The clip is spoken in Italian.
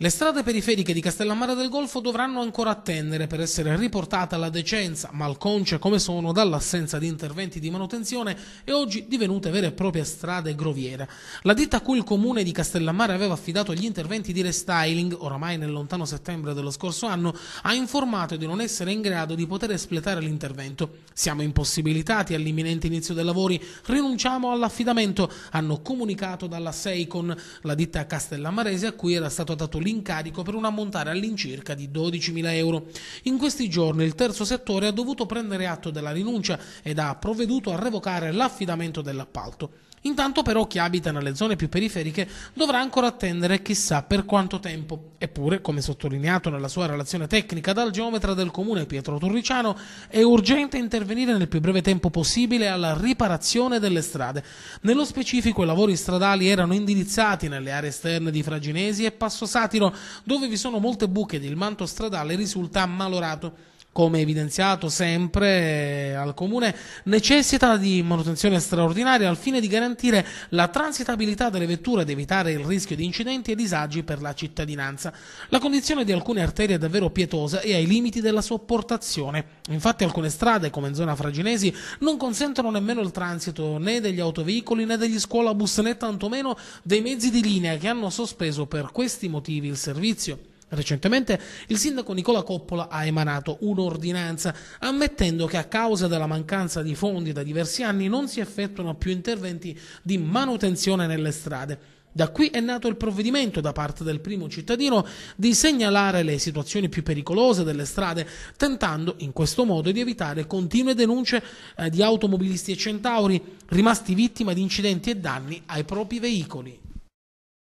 Le strade periferiche di Castellammare del Golfo dovranno ancora attendere per essere riportate alla decenza, malconce come sono dall'assenza di interventi di manutenzione e oggi divenute vere e proprie strade groviere. La ditta a cui il comune di Castellammare aveva affidato gli interventi di restyling, oramai nel lontano settembre dello scorso anno, ha informato di non essere in grado di poter espletare l'intervento. Siamo impossibilitati all'imminente inizio dei lavori, rinunciamo all'affidamento, hanno comunicato dalla Seicon, la ditta castellammarese a cui era stato dato l'intervento l'incarico per un ammontare all'incirca di 12.000 euro. In questi giorni il terzo settore ha dovuto prendere atto della rinuncia ed ha provveduto a revocare l'affidamento dell'appalto. Intanto però chi abita nelle zone più periferiche dovrà ancora attendere chissà per quanto tempo. Eppure, come sottolineato nella sua relazione tecnica dal geometra del comune Pietro Turriciano, è urgente intervenire nel più breve tempo possibile alla riparazione delle strade. Nello specifico i lavori stradali erano indirizzati nelle aree esterne di Fraginesi e Passo Satiro, dove vi sono molte buche ed il manto stradale risulta ammalorato come evidenziato sempre eh, al Comune, necessita di manutenzione straordinaria al fine di garantire la transitabilità delle vetture ed evitare il rischio di incidenti e disagi per la cittadinanza. La condizione di alcune arterie è davvero pietosa e ai limiti della sopportazione. Infatti alcune strade, come in zona Fraginesi, non consentono nemmeno il transito né degli autoveicoli né degli scuolabus né tantomeno dei mezzi di linea che hanno sospeso per questi motivi il servizio. Recentemente il sindaco Nicola Coppola ha emanato un'ordinanza ammettendo che a causa della mancanza di fondi da diversi anni non si effettuano più interventi di manutenzione nelle strade. Da qui è nato il provvedimento da parte del primo cittadino di segnalare le situazioni più pericolose delle strade, tentando in questo modo di evitare continue denunce eh, di automobilisti e centauri rimasti vittima di incidenti e danni ai propri veicoli.